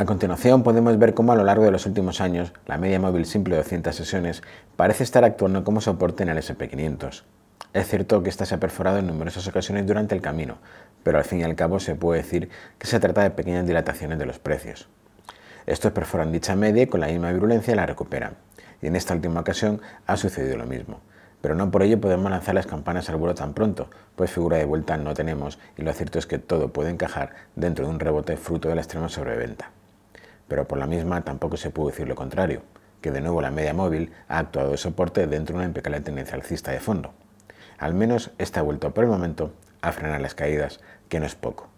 A continuación podemos ver cómo a lo largo de los últimos años la media móvil simple de 200 sesiones parece estar actuando como soporte en el SP500. Es cierto que ésta se ha perforado en numerosas ocasiones durante el camino, pero al fin y al cabo se puede decir que se trata de pequeñas dilataciones de los precios. Estos perforan dicha media y con la misma virulencia la recuperan, y en esta última ocasión ha sucedido lo mismo. Pero no por ello podemos lanzar las campanas al vuelo tan pronto, pues figura de vuelta no tenemos y lo cierto es que todo puede encajar dentro de un rebote fruto de la extrema sobreventa pero por la misma tampoco se puede decir lo contrario, que de nuevo la media móvil ha actuado de soporte dentro de una impecable tendencia alcista de fondo. Al menos está ha vuelto por el momento a frenar las caídas, que no es poco.